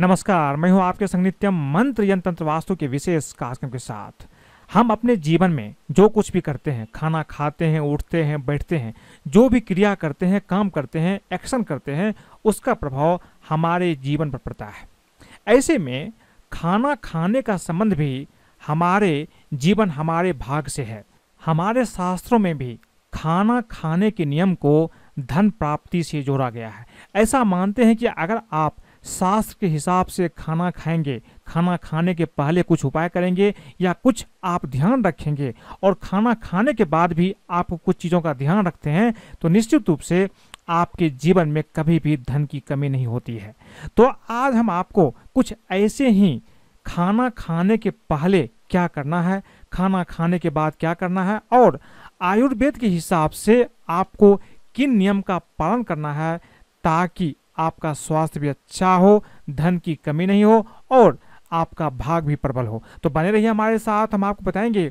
नमस्कार मैं हूं आपके संग नित्यम मंत्र यंत्र वास्तु के विशेष कार्यक्रम के साथ हम अपने जीवन में जो कुछ भी करते हैं खाना खाते हैं उठते हैं बैठते हैं जो भी क्रिया करते हैं काम करते हैं एक्शन करते हैं उसका प्रभाव हमारे जीवन पर पड़ता है ऐसे में खाना खाने का संबंध भी हमारे जीवन हमारे भाग से है हमारे शास्त्रों में भी खाना खाने के नियम को धन प्राप्ति से जोड़ा गया है ऐसा मानते हैं कि अगर आप शास्त्र के हिसाब से खाना खाएंगे खाना खाने के पहले कुछ उपाय करेंगे या कुछ आप ध्यान रखेंगे और खाना खाने के बाद भी आप कुछ चीज़ों का ध्यान रखते हैं तो निश्चित रूप से आपके जीवन में कभी भी धन की कमी नहीं होती है तो आज हम आपको कुछ ऐसे ही खाना खाने के पहले क्या करना है खाना खाने के बाद क्या करना है और आयुर्वेद के हिसाब से आपको किन नियम का पालन करना है ताकि आपका स्वास्थ्य भी अच्छा हो धन की कमी नहीं हो और आपका भाग भी प्रबल हो तो बने रहिए हमारे साथ हम आपको बताएंगे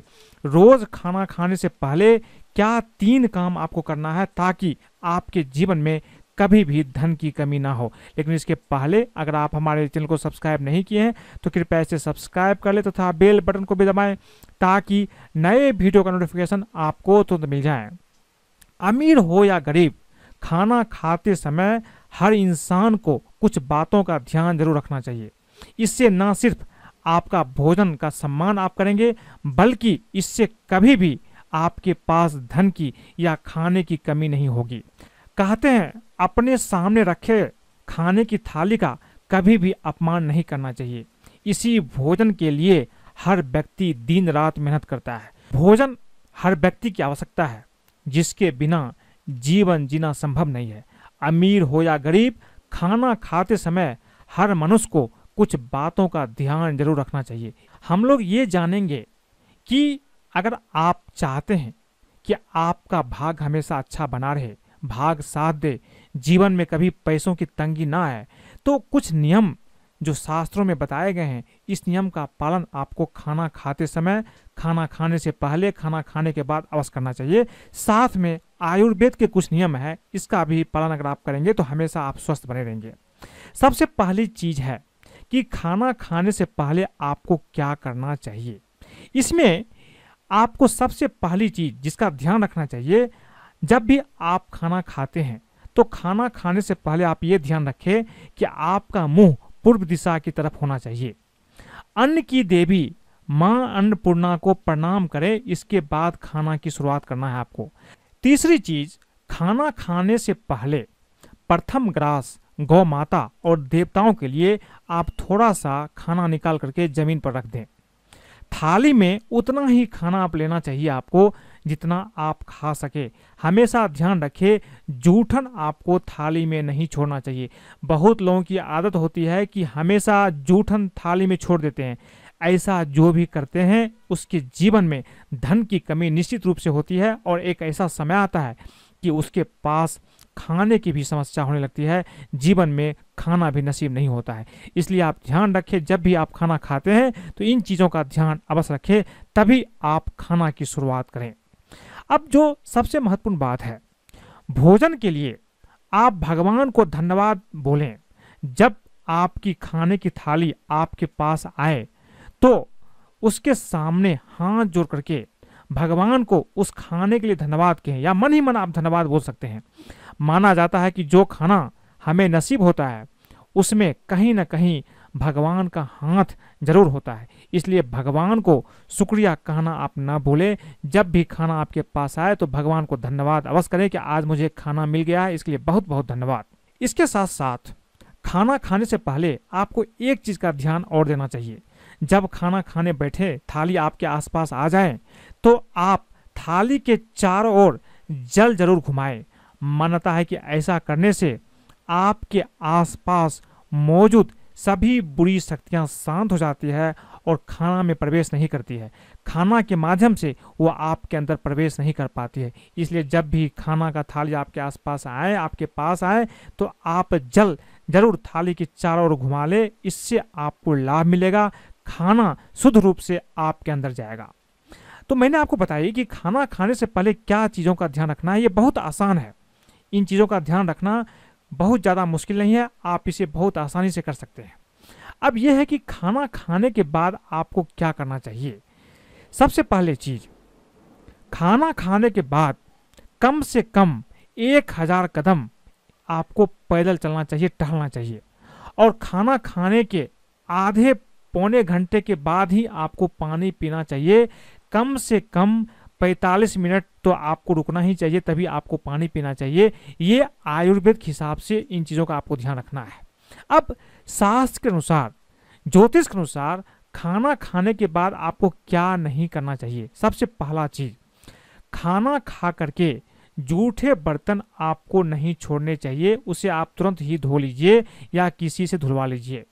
रोज खाना खाने से पहले क्या तीन काम आपको करना है ताकि आपके जीवन में कभी भी धन की कमी ना हो लेकिन इसके पहले अगर आप हमारे चैनल को सब्सक्राइब नहीं किए हैं तो कृपया इसे सब्सक्राइब कर ले तथा तो बेल बटन को भी दबाएं ताकि नए वीडियो का नोटिफिकेशन आपको तुरंत मिल जाए अमीर हो या गरीब खाना खाते समय हर इंसान को कुछ बातों का ध्यान जरूर रखना चाहिए इससे ना सिर्फ आपका भोजन का सम्मान आप करेंगे बल्कि इससे कभी भी आपके पास धन की या खाने की कमी नहीं होगी कहते हैं अपने सामने रखे खाने की थाली का कभी भी अपमान नहीं करना चाहिए इसी भोजन के लिए हर व्यक्ति दिन रात मेहनत करता है भोजन हर व्यक्ति की आवश्यकता है जिसके बिना जीवन जीना संभव नहीं है अमीर हो या गरीब खाना खाते समय हर मनुष्य को कुछ बातों का ध्यान जरूर रखना चाहिए हम लोग ये जानेंगे कि अगर आप चाहते हैं कि आपका भाग हमेशा अच्छा बना रहे भाग साथ दे जीवन में कभी पैसों की तंगी ना आए तो कुछ नियम जो शास्त्रों में बताए गए हैं इस नियम का पालन आपको खाना खाते समय खाना खाने से पहले खाना खाने के बाद अवश्य करना चाहिए साथ में आयुर्वेद के कुछ नियम हैं इसका भी पालन अगर आप करेंगे तो हमेशा आप स्वस्थ बने रहेंगे सबसे पहली चीज है कि खाना खाने से पहले आपको क्या करना चाहिए इसमें आपको सबसे पहली चीज जिसका ध्यान रखना चाहिए जब भी आप खाना खाते हैं तो खाना खाने से पहले आप ये ध्यान रखें कि आपका मुंह पूर्व दिशा की तरफ होना चाहिए अन्न की देवी माँ अन्नपूर्णा को प्रणाम करें इसके बाद खाना की शुरुआत करना है आपको तीसरी चीज खाना खाने से पहले प्रथम ग्रास गौ माता और देवताओं के लिए आप थोड़ा सा खाना निकाल करके जमीन पर रख दें थाली में उतना ही खाना आप लेना चाहिए आपको जितना आप खा सके हमेशा ध्यान रखें जूठन आपको थाली में नहीं छोड़ना चाहिए बहुत लोगों की आदत होती है कि हमेशा जूठन थाली में छोड़ देते हैं ऐसा जो भी करते हैं उसके जीवन में धन की कमी निश्चित रूप से होती है और एक ऐसा समय आता है कि उसके पास खाने की भी समस्या होने लगती है जीवन में खाना भी नसीब नहीं होता है इसलिए आप ध्यान रखें जब भी आप खाना खाते हैं तो इन चीज़ों का ध्यान अवश्य रखें तभी आप खाना की शुरुआत करें अब जो सबसे महत्वपूर्ण बात है भोजन के लिए आप भगवान को धन्यवाद बोलें जब आपकी खाने की थाली आपके पास आए तो उसके सामने हाथ जोड़ करके भगवान को उस खाने के लिए धन्यवाद कहें या मन ही मन आप धन्यवाद बोल सकते हैं माना जाता है कि जो खाना हमें नसीब होता है उसमें कहीं ना कहीं भगवान का हाथ जरूर होता है इसलिए भगवान को शुक्रिया कहना आप ना भूलें जब भी खाना आपके पास आए तो भगवान को धन्यवाद अवश्य करें कि आज मुझे खाना मिल गया है इसके लिए बहुत बहुत धन्यवाद इसके साथ साथ खाना खाने से पहले आपको एक चीज़ का ध्यान और देना चाहिए जब खाना खाने बैठे थाली आपके आसपास आ जाए तो आप थाली के चारों ओर जल जरूर घुमाएं मान्यता है कि ऐसा करने से आपके आसपास मौजूद सभी बुरी शक्तियां शांत हो जाती है और खाना में प्रवेश नहीं करती है खाना के माध्यम से वो आपके अंदर प्रवेश नहीं कर पाती है इसलिए जब भी खाना का थाली आपके आसपास आए आपके पास आए तो आप जल जरूर थाली के चारों ओर घुमा ले इससे आपको लाभ मिलेगा खाना शुद्ध रूप से आपके अंदर जाएगा तो मैंने आपको बताया कि खाना खाने से पहले क्या चीज़ों का ध्यान रखना है ये बहुत आसान है इन चीज़ों का ध्यान रखना बहुत ज़्यादा मुश्किल नहीं है आप इसे बहुत आसानी से कर सकते हैं अब यह है कि खाना खाने के बाद आपको क्या करना चाहिए सबसे पहले चीज़ खाना खाने के बाद कम से कम एक हज़ार कदम आपको पैदल चलना चाहिए टहलना चाहिए और खाना खाने के आधे पौने घंटे के बाद ही आपको पानी पीना चाहिए कम से कम 45 मिनट तो आपको रुकना ही चाहिए तभी आपको पानी पीना चाहिए ये आयुर्वेद के हिसाब से इन चीज़ों का आपको ध्यान रखना है अब शास्त्र के अनुसार ज्योतिष के अनुसार खाना खाने के बाद आपको क्या नहीं करना चाहिए सबसे पहला चीज़ खाना खा करके जूठे बर्तन आपको नहीं छोड़ने चाहिए उसे आप तुरंत ही धो लीजिए या किसी से धुलवा लीजिए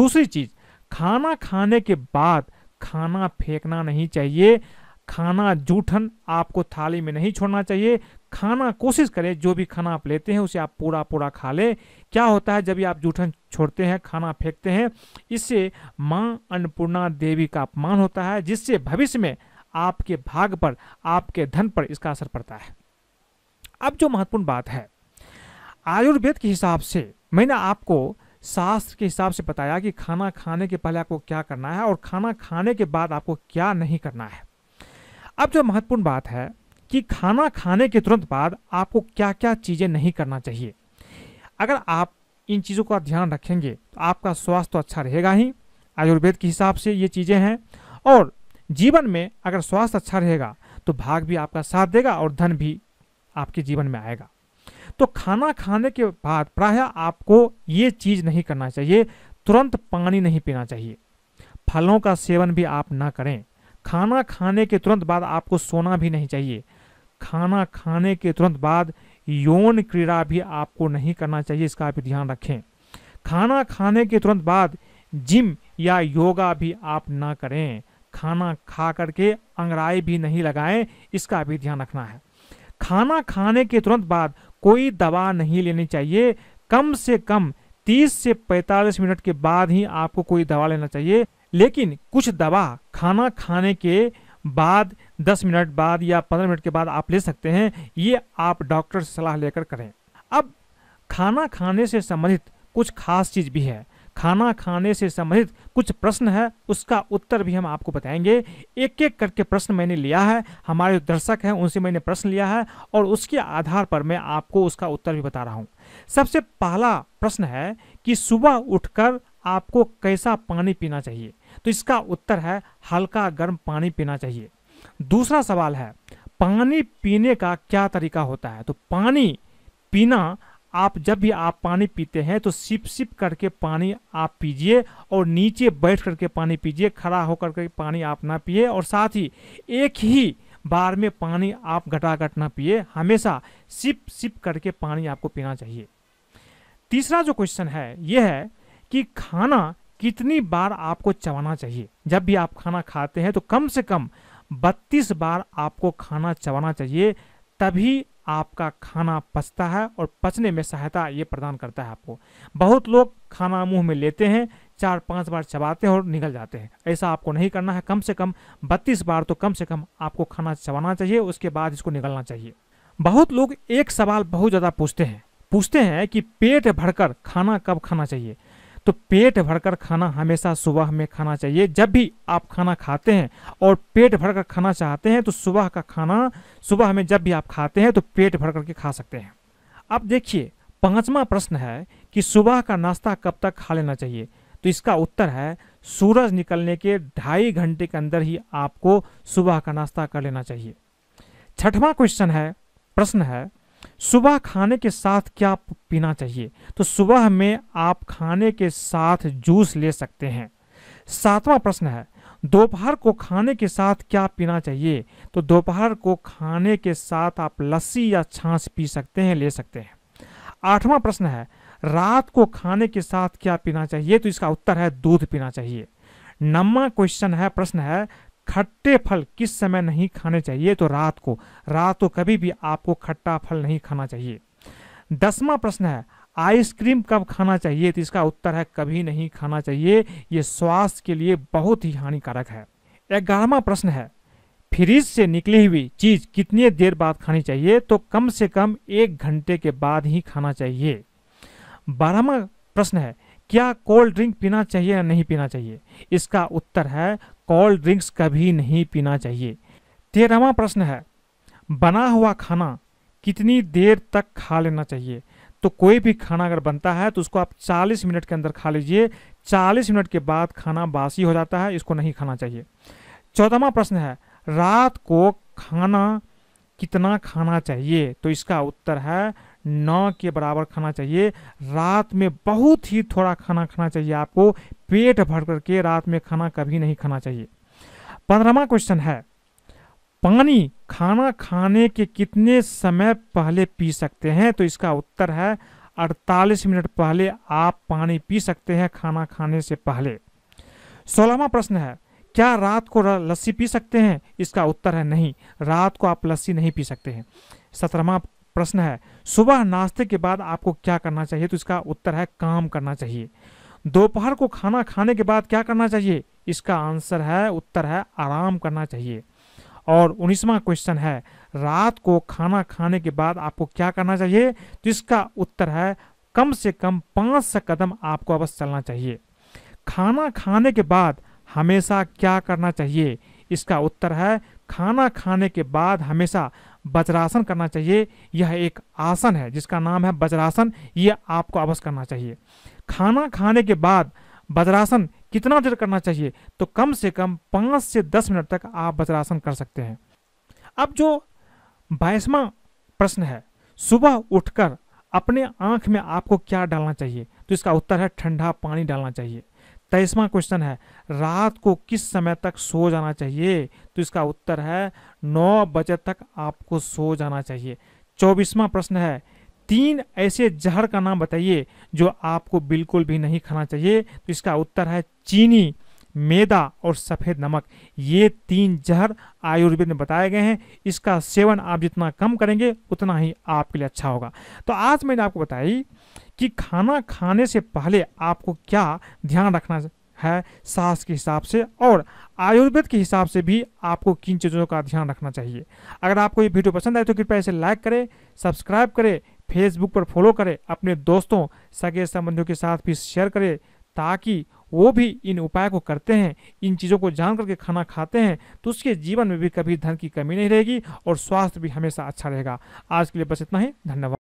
दूसरी चीज़ खाना खाने के बाद खाना फेंकना नहीं चाहिए खाना जूठन आपको थाली में नहीं छोड़ना चाहिए खाना कोशिश करें जो भी खाना आप लेते हैं उसे आप पूरा पूरा खा लें क्या होता है जब भी आप जूठन छोड़ते हैं खाना फेंकते हैं इससे माँ अन्नपूर्णा देवी का अपमान होता है जिससे भविष्य में आपके भाग पर आपके धन पर इसका असर पड़ता है अब जो महत्वपूर्ण बात है आयुर्वेद के हिसाब से मैंने आपको शास्त्र के हिसाब से बताया कि खाना खाने के पहले आपको क्या करना है और खाना खाने के बाद आपको क्या नहीं करना है अब जो महत्वपूर्ण बात है कि खाना खाने के तुरंत बाद आपको क्या क्या चीज़ें नहीं करना चाहिए अगर आप इन चीज़ों का ध्यान रखेंगे तो आपका स्वास्थ्य तो अच्छा रहेगा ही आयुर्वेद के हिसाब से ये चीज़ें हैं और जीवन में अगर स्वास्थ्य अच्छा रहेगा तो भाग भी आपका साथ देगा और धन भी आपके जीवन में आएगा तो खाना खाने के बाद प्रायः आपको ये चीज़ नहीं करना चाहिए तुरंत पानी नहीं पीना चाहिए फलों का सेवन भी आप ना करें खाना खाने के तुरंत बाद आपको सोना भी नहीं चाहिए खाना खाने के तुरंत बाद यौन क्रीड़ा भी आपको नहीं करना चाहिए इसका आप ध्यान रखें खाना खाने के तुरंत बाद जिम या योगा भी आप ना करें खाना खा करके अंगराई भी नहीं लगाएं इसका भी ध्यान रखना है खाना खाने के तुरंत बाद कोई दवा नहीं लेनी चाहिए कम से कम 30 से 45 मिनट के बाद ही आपको कोई दवा लेना चाहिए लेकिन कुछ दवा खाना खाने के बाद 10 मिनट बाद या 15 मिनट के बाद आप ले सकते हैं ये आप डॉक्टर से सलाह लेकर करें अब खाना खाने से संबंधित कुछ खास चीज़ भी है खाना खाने से संबंधित कुछ प्रश्न है उसका उत्तर भी हम आपको बताएंगे एक एक करके प्रश्न मैंने लिया है हमारे जो दर्शक हैं उनसे मैंने प्रश्न लिया है और उसके आधार पर मैं आपको उसका उत्तर भी बता रहा हूँ सबसे पहला प्रश्न है कि सुबह उठकर आपको कैसा पानी पीना चाहिए तो इसका उत्तर है हल्का गर्म पानी पीना चाहिए दूसरा सवाल है पानी पीने का क्या तरीका होता है तो पानी पीना आप जब भी आप पानी पीते हैं तो सिप सिप करके पानी आप पीजिए और नीचे बैठ करके पानी पीजिए खड़ा होकर के पानी आप ना पिए और साथ ही एक ही बार में पानी आप घटाघट ना पिए हमेशा सिप सिप करके पानी आपको पीना चाहिए तीसरा जो क्वेश्चन है यह है कि खाना कितनी बार आपको चबाना चाहिए जब भी आप खाना खाते हैं तो कम से कम बत्तीस बार आपको खाना चबाना चाहिए तभी आपका खाना पचता है और पचने में सहायता ये प्रदान करता है आपको बहुत लोग खाना मुंह में लेते हैं चार पांच बार चबाते हैं और निकल जाते हैं ऐसा आपको नहीं करना है कम से कम बत्तीस बार तो कम से कम आपको खाना चबाना चाहिए उसके बाद इसको निकलना चाहिए बहुत लोग एक सवाल बहुत ज़्यादा पूछते हैं पूछते हैं कि पेट भरकर खाना कब खाना चाहिए तो पेट भरकर खाना हमेशा सुबह में खाना चाहिए जब भी आप खाना खाते हैं और पेट भरकर खाना चाहते हैं तो सुबह का खाना सुबह में जब भी आप खाते हैं तो पेट भर करके खा सकते हैं अब देखिए पांचवा प्रश्न है कि सुबह का नाश्ता कब तक खा लेना चाहिए तो इसका उत्तर है सूरज निकलने के ढाई घंटे के अंदर ही आपको सुबह का नाश्ता कर लेना चाहिए छठवां क्वेश्चन है प्रश्न है सुबह खाने के साथ क्या पीना चाहिए तो सुबह में आप खाने के साथ जूस ले सकते हैं सातवां प्रश्न है दोपहर को खाने के साथ क्या पीना चाहिए तो दोपहर को खाने के साथ आप लस्सी या छाछ पी सकते हैं ले सकते हैं आठवां प्रश्न है रात को खाने के साथ क्या पीना चाहिए तो इसका उत्तर है दूध पीना चाहिए नवा क्वेश्चन है प्रश्न है खट्टे फल किस समय नहीं खाने चाहिए तो रात को रात को कभी भी आपको खट्टा फल नहीं खाना चाहिए दसवा प्रश्न है आइसक्रीम कब खाना चाहिए तो इसका उत्तर है कभी नहीं खाना चाहिए ये स्वास्थ्य के लिए बहुत ही हानिकारक है ग्यारहवा प्रश्न है फ्रिज से निकली हुई चीज कितनी देर बाद खानी चाहिए तो कम से कम एक घंटे के बाद ही खाना चाहिए बारहवा प्रश्न है क्या कोल्ड ड्रिंक पीना चाहिए या नहीं पीना चाहिए इसका उत्तर है कोल्ड ड्रिंक्स कभी नहीं पीना चाहिए तेरहवा प्रश्न है बना हुआ खाना कितनी देर तक खा लेना चाहिए तो कोई भी खाना अगर बनता है तो उसको आप 40 मिनट के अंदर खा लीजिए 40 मिनट के बाद खाना बासी हो जाता है इसको नहीं खाना चाहिए चौदहवा प्रश्न है रात को खाना कितना खाना चाहिए तो इसका उत्तर है नौ के बराबर खाना चाहिए रात में बहुत ही थोड़ा खाना खाना चाहिए आपको पेट भर करके रात में खाना कभी नहीं खाना चाहिए पंद्रहवा क्वेश्चन है पानी खाना खाने के कितने समय पहले पी सकते हैं तो इसका उत्तर है 48 मिनट पहले आप पानी पी सकते हैं खाना खाने से पहले सोलहवा प्रश्न है क्या रात को लस्सी पी सकते हैं इसका उत्तर है नहीं रात को आप लस्सी नहीं पी सकते हैं सत्रहवा प्रश्न है सुबह नाश्ते के बाद आपको क्या करना चाहिए तो इसका उत्तर है काम करना चाहिए दोपहर को खाना खाने के बाद क्या करना चाहिए इसका आंसर है उत्तर है आराम करना चाहिए और उन्नीसवा क्वेश्चन है रात को खाना खाने के बाद आपको क्या करना चाहिए तो इसका उत्तर है कम से कम पाँच सौ कदम आपको अवश्य चलना चाहिए खाना खाने के बाद हमेशा क्या करना चाहिए इसका उत्तर है खाना खाने के बाद हमेशा वज्रासन करना चाहिए यह एक आसन है जिसका नाम है वज्रासन ये आपको अवश्य करना चाहिए खाना खाने के बाद वज्रासन कितना देर करना चाहिए तो कम से कम पाँच से दस मिनट तक आप वज्रासन कर सकते हैं अब जो बाईसवा प्रश्न है सुबह उठकर अपने आँख में आपको क्या डालना चाहिए तो इसका उत्तर है ठंडा पानी डालना चाहिए तेईसवा क्वेश्चन है रात को किस समय तक सो जाना चाहिए तो इसका उत्तर है नौ बजे तक आपको सो जाना चाहिए चौबीसवा प्रश्न है तीन ऐसे जहर का नाम बताइए जो आपको बिल्कुल भी नहीं खाना चाहिए तो इसका उत्तर है चीनी मैदा और सफ़ेद नमक ये तीन जहर आयुर्वेद में बताए गए हैं इसका सेवन आप जितना कम करेंगे उतना ही आपके लिए अच्छा होगा तो आज मैंने आपको बताई कि खाना खाने से पहले आपको क्या ध्यान रखना है सास के हिसाब से और आयुर्वेद के हिसाब से भी आपको किन चीज़ों का ध्यान रखना चाहिए अगर आपको ये वीडियो पसंद आए तो कृपया इसे लाइक करें सब्सक्राइब करें फेसबुक पर फॉलो करें अपने दोस्तों सगे संबंधियों के साथ भी शेयर करें ताकि वो भी इन उपाय को करते हैं इन चीज़ों को जान करके खाना खाते हैं तो उसके जीवन में भी कभी धन की कमी नहीं रहेगी और स्वास्थ्य भी हमेशा अच्छा रहेगा आज के लिए बस इतना ही धन्यवाद